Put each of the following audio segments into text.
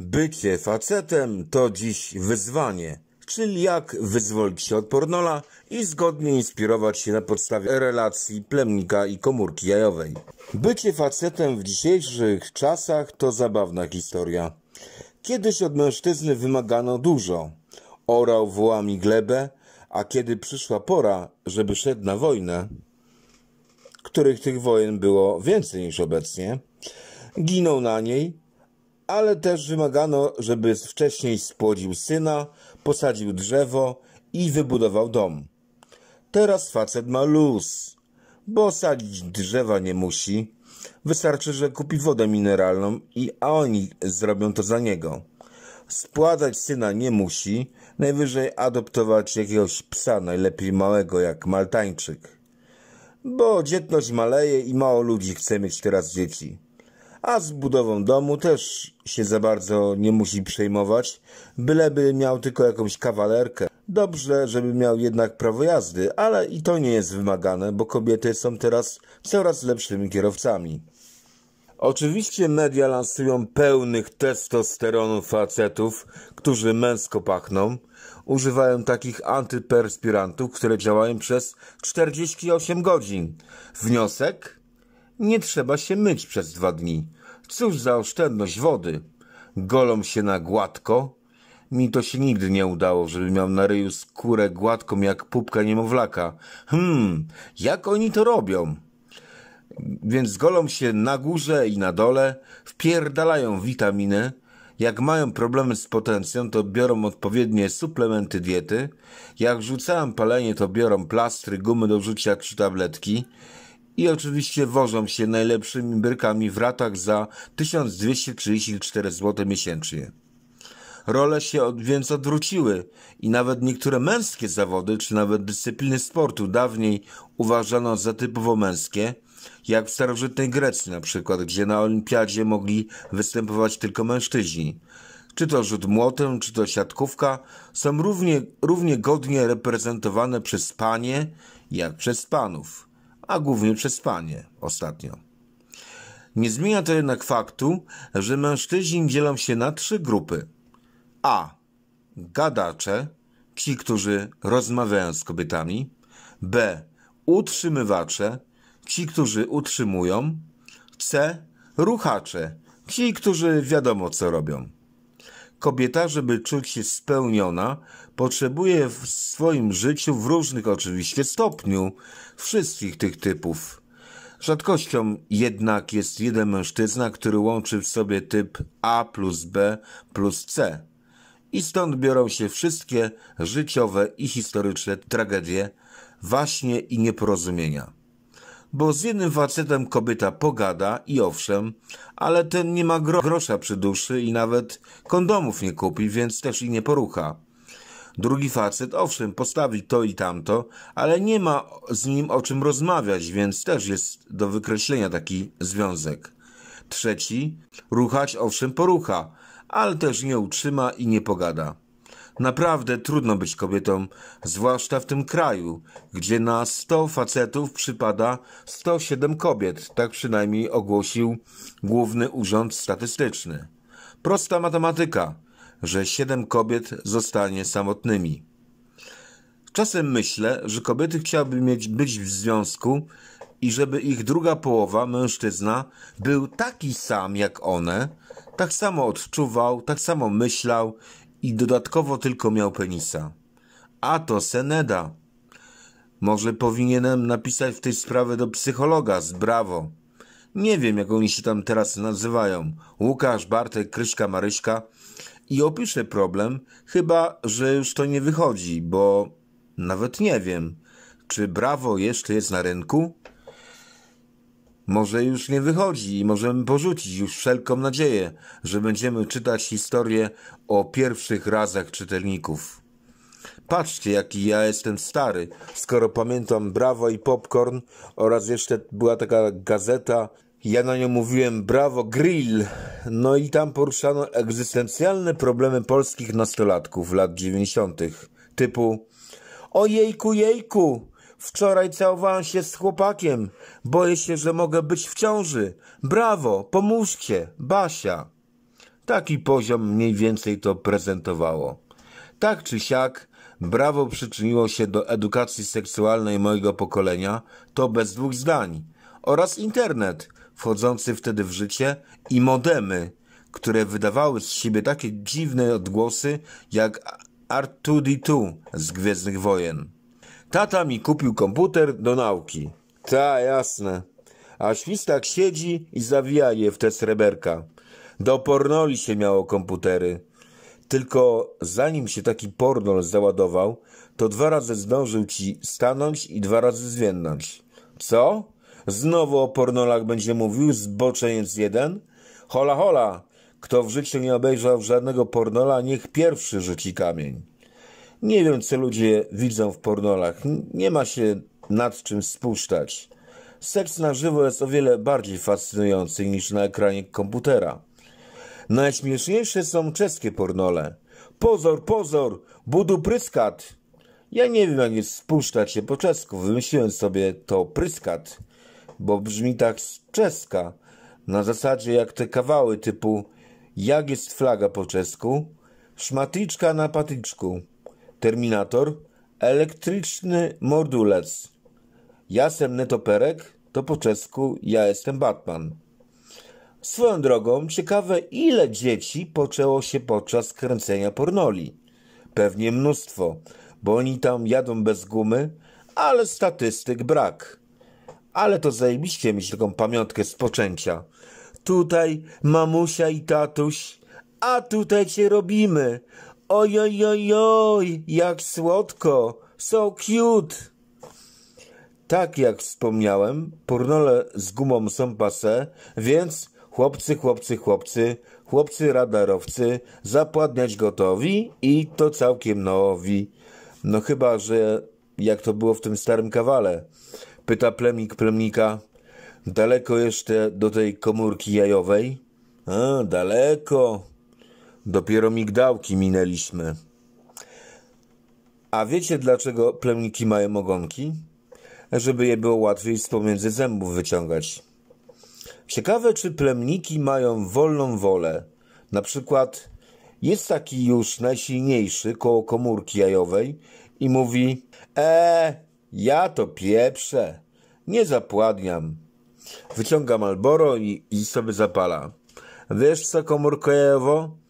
Bycie facetem to dziś wyzwanie, czyli jak wyzwolić się od pornola i zgodnie inspirować się na podstawie relacji plemnika i komórki jajowej. Bycie facetem w dzisiejszych czasach to zabawna historia. Kiedyś od mężczyzny wymagano dużo. Orał wołami glebę, a kiedy przyszła pora, żeby szedł na wojnę, których tych wojen było więcej niż obecnie, ginął na niej, ale też wymagano, żeby wcześniej spłodził syna, posadził drzewo i wybudował dom. Teraz facet ma luz, bo sadzić drzewa nie musi. Wystarczy, że kupi wodę mineralną i a oni zrobią to za niego. Spładać syna nie musi, najwyżej adoptować jakiegoś psa, najlepiej małego jak Maltańczyk. Bo dzietność maleje i mało ludzi chce mieć teraz dzieci a z budową domu też się za bardzo nie musi przejmować, byleby miał tylko jakąś kawalerkę. Dobrze, żeby miał jednak prawo jazdy, ale i to nie jest wymagane, bo kobiety są teraz coraz lepszymi kierowcami. Oczywiście media lansują pełnych testosteronu facetów, którzy męsko pachną. Używają takich antyperspirantów, które działają przez 48 godzin. Wniosek? Nie trzeba się myć przez dwa dni. Cóż za oszczędność wody. Golą się na gładko. Mi to się nigdy nie udało, żeby miał na ryju skórę gładką jak pupka niemowlaka. Hmm, jak oni to robią? Więc golą się na górze i na dole, wpierdalają witaminy, jak mają problemy z potencją, to biorą odpowiednie suplementy diety. Jak rzucałem palenie, to biorą plastry, gumy do rzucia czy tabletki i oczywiście wożą się najlepszymi brykami w ratach za 1234 zł miesięcznie. Role się od, więc odwróciły i nawet niektóre męskie zawody, czy nawet dyscypliny sportu dawniej uważano za typowo męskie, jak w starożytnej Grecji na przykład, gdzie na olimpiadzie mogli występować tylko mężczyźni. Czy to rzut młotem, czy to siatkówka są równie, równie godnie reprezentowane przez panie, jak przez panów a głównie przez panie ostatnio. Nie zmienia to jednak faktu, że mężczyźni dzielą się na trzy grupy. A. Gadacze, ci, którzy rozmawiają z kobietami. B. Utrzymywacze, ci, którzy utrzymują. C. Ruchacze, ci, którzy wiadomo co robią kobieta, żeby czuć się spełniona, potrzebuje w swoim życiu, w różnych oczywiście stopniu, wszystkich tych typów. Rzadkością jednak jest jeden mężczyzna, który łączy w sobie typ A plus B plus C. I stąd biorą się wszystkie życiowe i historyczne tragedie, właśnie i nieporozumienia bo z jednym facetem kobieta pogada i owszem, ale ten nie ma grosza przy duszy i nawet kondomów nie kupi, więc też i nie porucha. Drugi facet, owszem, postawi to i tamto, ale nie ma z nim o czym rozmawiać, więc też jest do wykreślenia taki związek. Trzeci, ruchać, owszem, porucha, ale też nie utrzyma i nie pogada. Naprawdę trudno być kobietą, zwłaszcza w tym kraju, gdzie na 100 facetów przypada 107 kobiet, tak przynajmniej ogłosił Główny Urząd Statystyczny. Prosta matematyka, że 7 kobiet zostanie samotnymi. Czasem myślę, że kobiety chciałyby mieć, być w związku i żeby ich druga połowa, mężczyzna, był taki sam jak one, tak samo odczuwał, tak samo myślał i dodatkowo tylko miał penisa. A to Seneda. Może powinienem napisać w tej sprawie do psychologa z Brawo. Nie wiem, jak oni się tam teraz nazywają. Łukasz, Bartek, Kryszka, Maryśka. I opiszę problem, chyba, że już to nie wychodzi, bo nawet nie wiem, czy Brawo jeszcze jest na rynku. Może już nie wychodzi i możemy porzucić już wszelką nadzieję, że będziemy czytać historię o pierwszych razach czytelników. Patrzcie, jaki ja jestem stary, skoro pamiętam Brawo i Popcorn oraz jeszcze była taka gazeta, ja na nią mówiłem Brawo Grill, no i tam poruszano egzystencjalne problemy polskich nastolatków lat 90. typu Ojejku, jejku, Wczoraj całowałem się z chłopakiem. Boję się, że mogę być w ciąży. Brawo, pomóżcie, Basia. Taki poziom mniej więcej to prezentowało. Tak czy siak, brawo przyczyniło się do edukacji seksualnej mojego pokolenia, to bez dwóch zdań. Oraz internet, wchodzący wtedy w życie, i modemy, które wydawały z siebie takie dziwne odgłosy jak R2D2 z Gwiezdnych Wojen. Tata mi kupił komputer do nauki. Ta, jasne. A świstak siedzi i zawija je w te sreberka. Do pornoli się miało komputery. Tylko zanim się taki pornol załadował, to dwa razy zdążył ci stanąć i dwa razy zwiennąć. Co? Znowu o pornolach będzie mówił, zboczeniec jeden? Hola, hola! Kto w życiu nie obejrzał żadnego pornola, niech pierwszy rzuci kamień. Nie wiem, co ludzie widzą w pornolach. Nie ma się nad czym spuszczać. Seks na żywo jest o wiele bardziej fascynujący niż na ekranie komputera. Najśmieszniejsze są czeskie pornole. Pozor, pozor, budu pryskat. Ja nie wiem, jak jest spuszczać się po czesku. Wymyśliłem sobie to pryskat, bo brzmi tak z czeska. Na zasadzie jak te kawały typu jak jest flaga po czesku, szmatyczka na patyczku. Terminator, elektryczny mordulec. Ja jestem netoperek, to po czesku ja jestem Batman. Swoją drogą, ciekawe ile dzieci poczęło się podczas kręcenia pornoli. Pewnie mnóstwo, bo oni tam jadą bez gumy, ale statystyk brak. Ale to zajebiście mieć taką pamiątkę z poczęcia. Tutaj mamusia i tatuś, a tutaj cię robimy. Oj, oj, oj, oj, jak słodko, so cute. Tak jak wspomniałem, pornole z gumą są pase, więc chłopcy, chłopcy, chłopcy, chłopcy radarowcy zapładniać gotowi i to całkiem nowi. No chyba, że jak to było w tym starym kawale. Pyta plemnik plemnika, daleko jeszcze do tej komórki jajowej? A, daleko. Dopiero migdałki minęliśmy. A wiecie dlaczego plemniki mają ogonki? Żeby je było łatwiej z pomiędzy zębów wyciągać. Ciekawe, czy plemniki mają wolną wolę. Na przykład jest taki już najsilniejszy koło komórki jajowej i mówi E, ja to pieprzę, nie zapładniam. Wyciąga Malboro i, i sobie zapala. Wiesz co, komórko jajowo?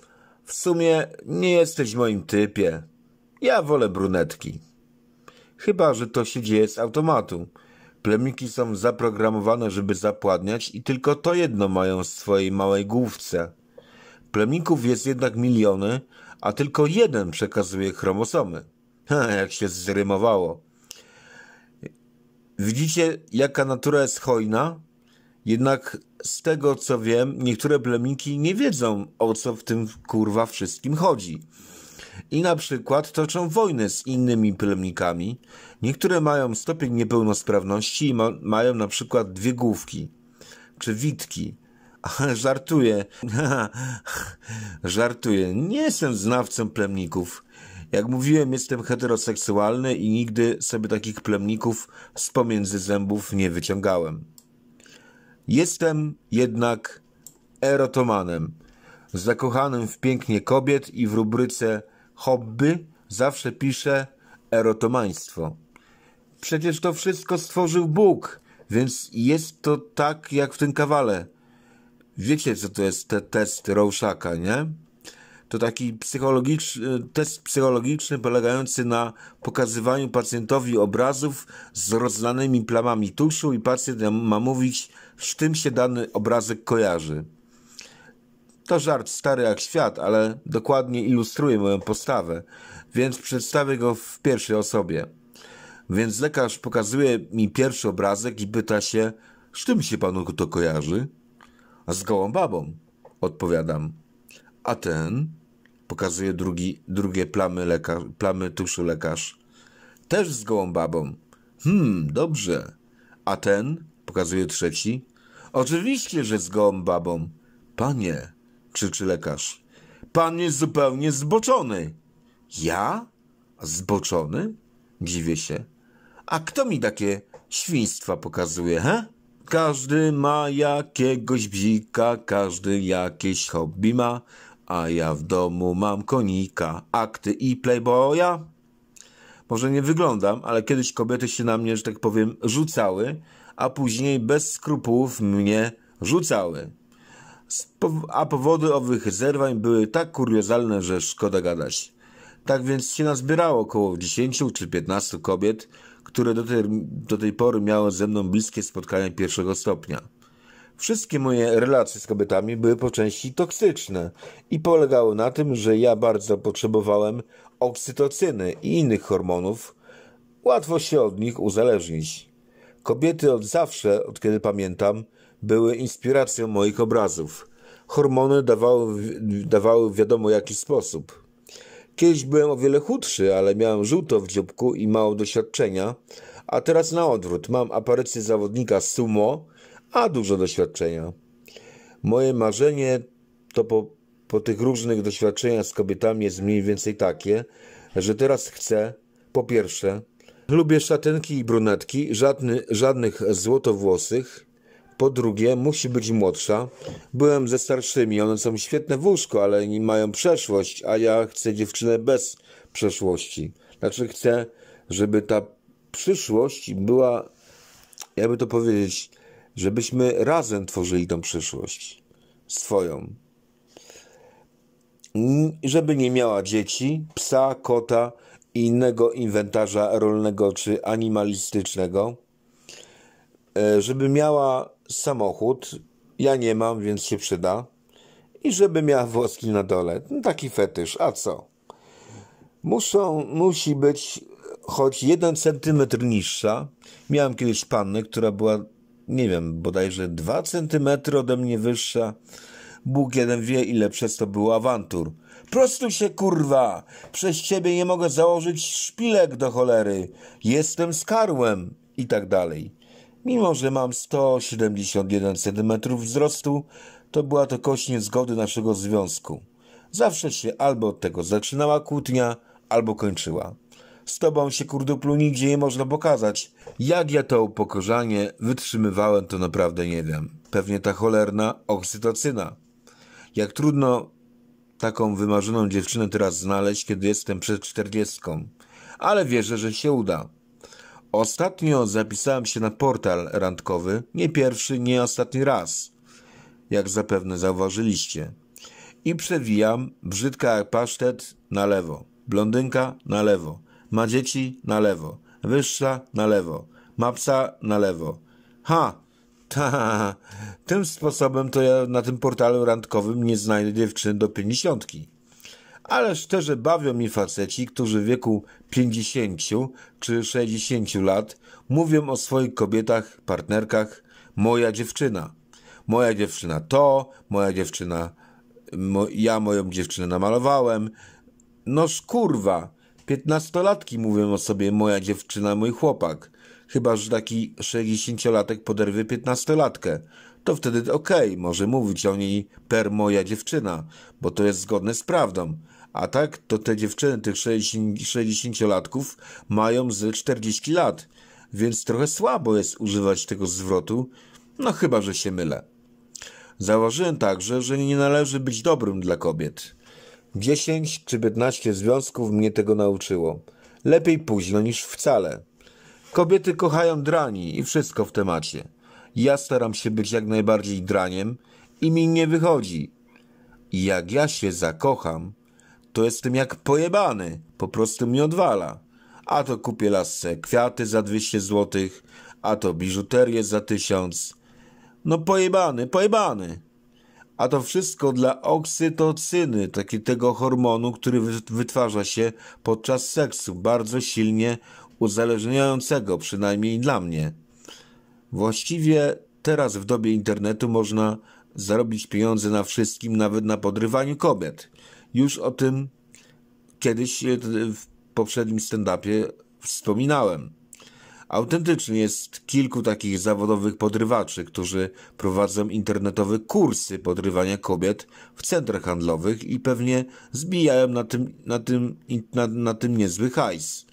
W sumie nie jesteś w moim typie. Ja wolę brunetki. Chyba, że to się dzieje z automatu. Plemniki są zaprogramowane, żeby zapładniać i tylko to jedno mają w swojej małej główce. Plemników jest jednak miliony, a tylko jeden przekazuje chromosomy. Ha, jak się zrymowało. Widzicie, jaka natura jest hojna? Jednak z tego co wiem, niektóre plemniki nie wiedzą o co w tym kurwa wszystkim chodzi. I na przykład toczą wojnę z innymi plemnikami. Niektóre mają stopień niepełnosprawności i ma mają na przykład dwie główki czy witki. Żartuję. Żartuję. Nie jestem znawcą plemników. Jak mówiłem, jestem heteroseksualny i nigdy sobie takich plemników z pomiędzy zębów nie wyciągałem. Jestem jednak erotomanem, zakochanym w pięknie kobiet i w rubryce hobby zawsze piszę erotomaństwo. Przecież to wszystko stworzył Bóg, więc jest to tak jak w tym kawale. Wiecie, co to jest te test Rouszaka, nie? To taki psychologiczny, e, test psychologiczny polegający na pokazywaniu pacjentowi obrazów z rozlanymi plamami tuszu i pacjent ma mówić, z czym się dany obrazek kojarzy. To żart stary jak świat, ale dokładnie ilustruje moją postawę, więc przedstawię go w pierwszej osobie. Więc lekarz pokazuje mi pierwszy obrazek i pyta się, z czym się panu to kojarzy? A z gołą babą, odpowiadam. A ten? Pokazuje drugi, drugie plamy, lekarz, plamy tuszu lekarz. Też z gołą babą. Hmm, dobrze. A ten? Pokazuje trzeci. Oczywiście, że z gołą babą. Panie, krzyczy lekarz. Pan jest zupełnie zboczony. Ja? Zboczony? Dziwię się. A kto mi takie świństwa pokazuje, he? Każdy ma jakiegoś bzika, każdy jakieś hobby ma. A ja w domu mam konika, akty i playboya. Może nie wyglądam, ale kiedyś kobiety się na mnie, że tak powiem, rzucały, a później bez skrupułów mnie rzucały. A powody owych zerwań były tak kuriozalne, że szkoda gadać. Tak więc się nazbierało około 10 czy 15 kobiet, które do tej, do tej pory miały ze mną bliskie spotkania pierwszego stopnia. Wszystkie moje relacje z kobietami były po części toksyczne i polegały na tym, że ja bardzo potrzebowałem oksytocyny i innych hormonów. Łatwo się od nich uzależnić. Kobiety od zawsze, od kiedy pamiętam, były inspiracją moich obrazów. Hormony dawały, dawały wiadomo jaki sposób. Kiedyś byłem o wiele chudszy, ale miałem żółto w dzióbku i mało doświadczenia, a teraz na odwrót. Mam aparycję zawodnika sumo, a dużo doświadczenia. Moje marzenie to po, po tych różnych doświadczeniach z kobietami jest mniej więcej takie, że teraz chcę, po pierwsze, lubię szatynki i brunetki, żadny, żadnych złotowłosych. Po drugie, musi być młodsza. Byłem ze starszymi, one są świetne w łóżku, ale nie mają przeszłość, a ja chcę dziewczynę bez przeszłości. Znaczy chcę, żeby ta przyszłość była, jakby to powiedzieć, żebyśmy razem tworzyli tą przyszłość swoją. Żeby nie miała dzieci, psa, kota i innego inwentarza rolnego czy animalistycznego. E, żeby miała samochód, ja nie mam, więc się przyda. I żeby miała włoski na dole. No, taki fetysz, a co? Muszą, musi być choć jeden centymetr niższa. Miałem kiedyś pannę, która była nie wiem, bodajże 2 centymetry ode mnie wyższa. Bóg jeden wie, ile przez to było awantur. Prostu się, kurwa! Przez ciebie nie mogę założyć szpilek do cholery. Jestem skarłem. I tak dalej. Mimo, że mam 171 cm wzrostu, to była to kość niezgody naszego związku. Zawsze się albo od tego zaczynała kłótnia, albo kończyła z tobą się kurduplu nigdzie nie można pokazać. Jak ja to upokorzanie wytrzymywałem, to naprawdę nie wiem. Pewnie ta cholerna oksytocyna. Jak trudno taką wymarzoną dziewczynę teraz znaleźć, kiedy jestem przed czterdziestką. Ale wierzę, że się uda. Ostatnio zapisałem się na portal randkowy, nie pierwszy, nie ostatni raz, jak zapewne zauważyliście. I przewijam, brzydka jak pasztet, na lewo, blondynka na lewo, ma dzieci na lewo. Wyższa na lewo. Ma psa na lewo. Ha! Ta, tym sposobem to ja na tym portalu randkowym nie znajdę dziewczyn do pięćdziesiątki. Ale szczerze bawią mi faceci, którzy w wieku pięćdziesięciu czy sześćdziesięciu lat mówią o swoich kobietach, partnerkach moja dziewczyna. Moja dziewczyna to, moja dziewczyna, mo, ja moją dziewczynę namalowałem. No skurwa. Piętnastolatki mówią o sobie moja dziewczyna, mój chłopak. Chyba, że taki sześćdziesięciolatek poderwie piętnastolatkę. To wtedy okej, okay, może mówić o niej per moja dziewczyna, bo to jest zgodne z prawdą. A tak, to te dziewczyny tych sześćdziesięciolatków mają z 40 lat, więc trochę słabo jest używać tego zwrotu, no chyba, że się mylę. Zauważyłem także, że nie należy być dobrym dla kobiet. 10 czy 15 związków mnie tego nauczyło. Lepiej późno niż wcale. Kobiety kochają drani i wszystko w temacie. Ja staram się być jak najbardziej draniem i mi nie wychodzi. jak ja się zakocham, to jestem jak pojebany, po prostu mnie odwala. A to kupię lasce kwiaty za 200 złotych, a to biżuterię za tysiąc. No pojebany, pojebany a to wszystko dla oksytocyny, takiego hormonu, który wytwarza się podczas seksu, bardzo silnie uzależniającego, przynajmniej dla mnie. Właściwie teraz w dobie internetu można zarobić pieniądze na wszystkim, nawet na podrywaniu kobiet. Już o tym kiedyś e, w poprzednim stand-upie wspominałem. Autentycznie jest kilku takich zawodowych podrywaczy, którzy prowadzą internetowe kursy podrywania kobiet w centrach handlowych i pewnie zbijają na tym, na tym, na, na tym niezły hajs.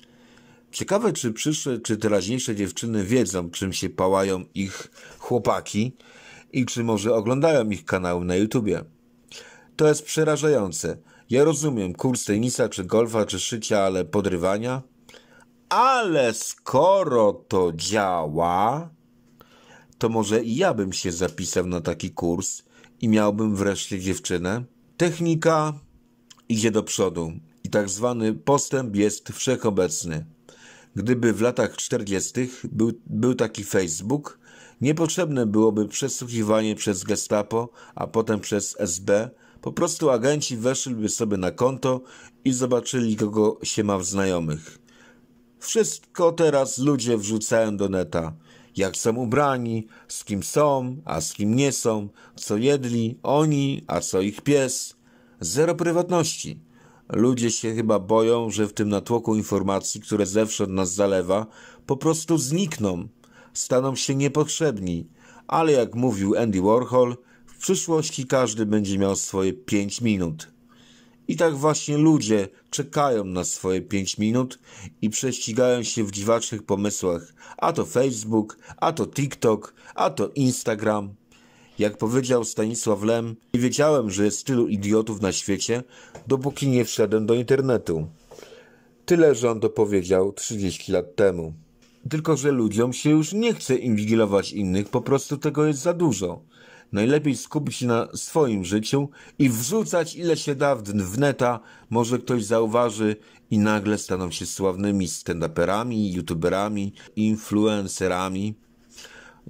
Ciekawe, czy przyszłe, czy teraźniejsze dziewczyny wiedzą, czym się pałają ich chłopaki i czy może oglądają ich kanały na YouTubie. To jest przerażające. Ja rozumiem kurs tenisa, czy golfa, czy szycia, ale podrywania? ale skoro to działa, to może i ja bym się zapisał na taki kurs i miałbym wreszcie dziewczynę. Technika idzie do przodu i tak zwany postęp jest wszechobecny. Gdyby w latach 40. Był, był taki Facebook, niepotrzebne byłoby przesłuchiwanie przez Gestapo, a potem przez SB. Po prostu agenci weszliby sobie na konto i zobaczyli, kogo się ma w znajomych. Wszystko teraz ludzie wrzucają do neta. Jak są ubrani, z kim są, a z kim nie są, co jedli oni, a co ich pies. Zero prywatności. Ludzie się chyba boją, że w tym natłoku informacji, które zewsząd nas zalewa, po prostu znikną, staną się niepotrzebni. Ale jak mówił Andy Warhol, w przyszłości każdy będzie miał swoje 5 minut. I tak właśnie ludzie czekają na swoje 5 minut i prześcigają się w dziwacznych pomysłach. A to Facebook, a to TikTok, a to Instagram. Jak powiedział Stanisław Lem, nie wiedziałem, że jest tylu idiotów na świecie, dopóki nie wszedłem do internetu. Tyle, że on to powiedział 30 lat temu. Tylko, że ludziom się już nie chce inwigilować innych, po prostu tego jest za dużo. Najlepiej skupić się na swoim życiu i wrzucać ile się da w wneta, Może ktoś zauważy i nagle staną się sławnymi stand-uperami, youtuberami, influencerami.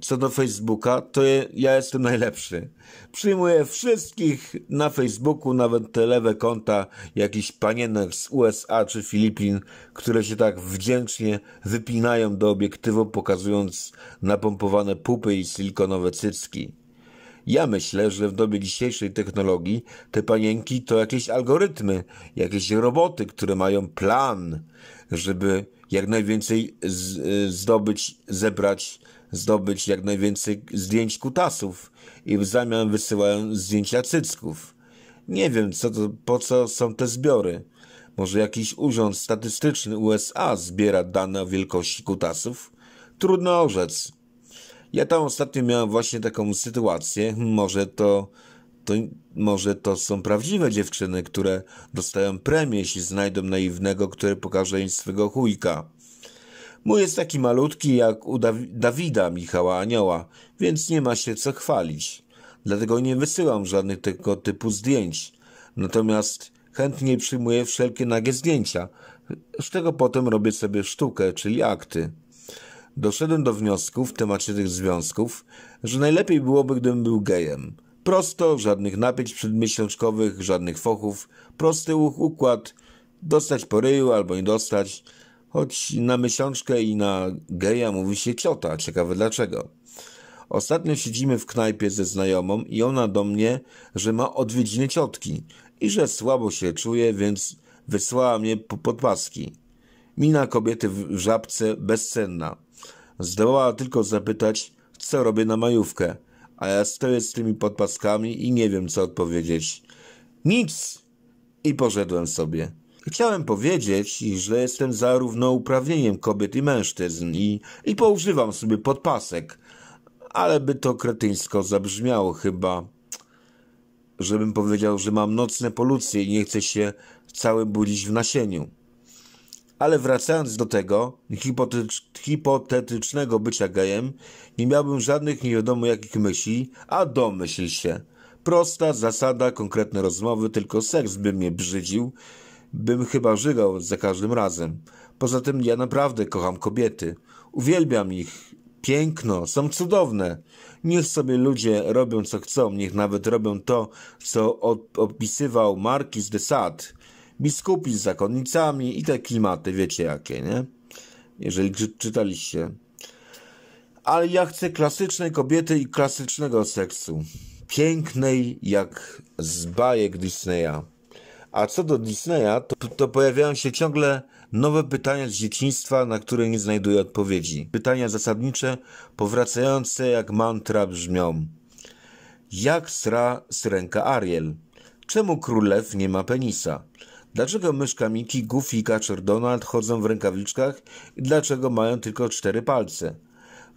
Co do Facebooka, to ja jestem najlepszy. Przyjmuję wszystkich na Facebooku, nawet te lewe konta jakichś panienek z USA czy Filipin, które się tak wdzięcznie wypinają do obiektywu, pokazując napompowane pupy i silikonowe cycki. Ja myślę, że w dobie dzisiejszej technologii te panienki to jakieś algorytmy, jakieś roboty, które mają plan, żeby jak najwięcej zdobyć, zebrać, zdobyć jak najwięcej zdjęć kutasów i w zamian wysyłają zdjęcia cycków. Nie wiem, co to, po co są te zbiory. Może jakiś urząd statystyczny USA zbiera dane o wielkości kutasów? Trudno orzec. Ja tam ostatnio miałem właśnie taką sytuację, hmm, może to, to, może to są prawdziwe dziewczyny, które dostają premię, jeśli znajdą naiwnego, który pokaże im swego chujka. Mój jest taki malutki jak u Dawida Michała Anioła, więc nie ma się co chwalić. Dlatego nie wysyłam żadnych tego typu zdjęć. Natomiast chętnie przyjmuję wszelkie nagie zdjęcia, z czego potem robię sobie sztukę, czyli akty. Doszedłem do wniosku w temacie tych związków, że najlepiej byłoby, gdybym był gejem. Prosto, żadnych napięć przedmiesiączkowych, żadnych fochów, prosty układ, dostać po ryju albo nie dostać, choć na miesiączkę i na geja mówi się ciota, ciekawe dlaczego. Ostatnio siedzimy w knajpie ze znajomą i ona do mnie, że ma odwiedziny ciotki i że słabo się czuje, więc wysłała mnie po podpaski. Mina kobiety w żabce bezcenna. Zdołała tylko zapytać, co robię na majówkę, a ja stoję z tymi podpaskami i nie wiem, co odpowiedzieć. Nic! I poszedłem sobie. Chciałem powiedzieć, że jestem za równouprawnieniem kobiet i mężczyzn i, i poużywam sobie podpasek, ale by to kretyńsko zabrzmiało chyba. Żebym powiedział, że mam nocne polucje i nie chcę się cały budzić w nasieniu. Ale wracając do tego hipotetycznego bycia gejem, nie miałbym żadnych nie wiadomo jakich myśli, a domyśl się. Prosta zasada, konkretne rozmowy, tylko seks by mnie brzydził, bym chyba żygał za każdym razem. Poza tym ja naprawdę kocham kobiety. Uwielbiam ich. Piękno, są cudowne. Niech sobie ludzie robią co chcą, niech nawet robią to, co opisywał Marquis de Sade biskupi z zakonnicami i te klimaty, wiecie jakie, nie? Jeżeli czytaliście. Ale ja chcę klasycznej kobiety i klasycznego seksu. Pięknej jak z bajek Disneya. A co do Disneya, to, to pojawiają się ciągle nowe pytania z dzieciństwa, na które nie znajduję odpowiedzi. Pytania zasadnicze, powracające jak mantra brzmią. Jak sra sręka Ariel? Czemu królew nie ma penisa? Dlaczego myszka Miki, Goofy i Kaczor Donald chodzą w rękawiczkach i dlaczego mają tylko cztery palce?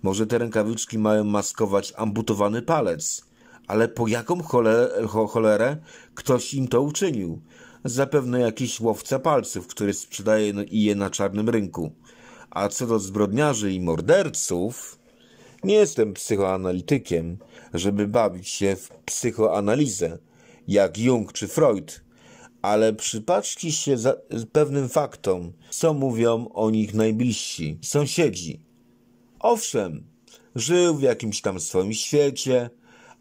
Może te rękawiczki mają maskować amputowany palec? Ale po jaką cholerę, cholerę ktoś im to uczynił? Zapewne jakiś łowca palców, który sprzedaje no je na czarnym rynku. A co do zbrodniarzy i morderców... Nie jestem psychoanalitykiem, żeby bawić się w psychoanalizę, jak Jung czy Freud ale przypatrzcie się za, pewnym faktom, co mówią o nich najbliżsi, sąsiedzi. Owszem, żył w jakimś tam swoim świecie,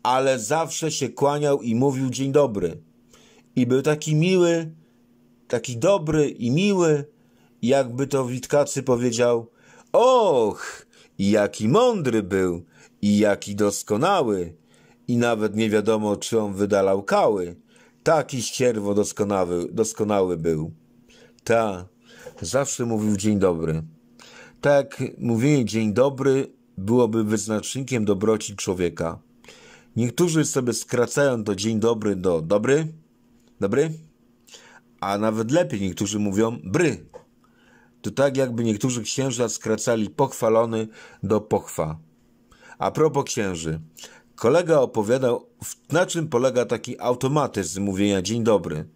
ale zawsze się kłaniał i mówił dzień dobry. I był taki miły, taki dobry i miły, jakby to Witkacy powiedział: Och, jaki mądry był i jaki doskonały! I nawet nie wiadomo, czy on wydalał kały Taki ścierwo doskonały, doskonały był. Ta, zawsze mówił dzień dobry. Tak, mówienie dzień dobry byłoby wyznacznikiem dobroci człowieka. Niektórzy sobie skracają to dzień dobry do dobry, dobry, a nawet lepiej niektórzy mówią bry. To tak jakby niektórzy księża skracali pochwalony do pochwa. A propos księży, Kolega opowiadał, na czym polega taki automatyzm mówienia dzień dobry.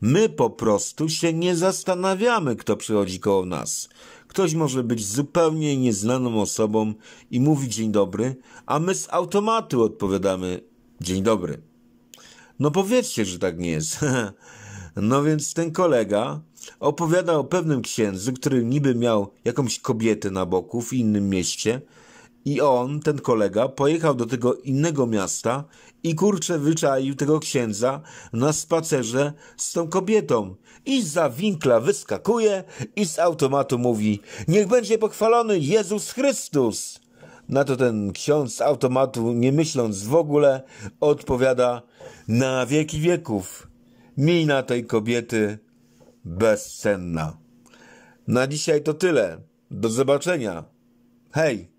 My po prostu się nie zastanawiamy, kto przychodzi koło nas. Ktoś może być zupełnie nieznaną osobą i mówi dzień dobry, a my z automatu odpowiadamy dzień dobry. No powiedzcie, że tak nie jest. no więc ten kolega opowiadał o pewnym księdzu, który niby miał jakąś kobietę na boku w innym mieście, i on, ten kolega, pojechał do tego innego miasta i kurczę wyczaił tego księdza na spacerze z tą kobietą. I za winkla wyskakuje i z automatu mówi: Niech będzie pochwalony Jezus Chrystus! Na to ten ksiądz z automatu, nie myśląc w ogóle, odpowiada: Na wieki wieków. Mina tej kobiety bezcenna. Na dzisiaj to tyle. Do zobaczenia. Hej!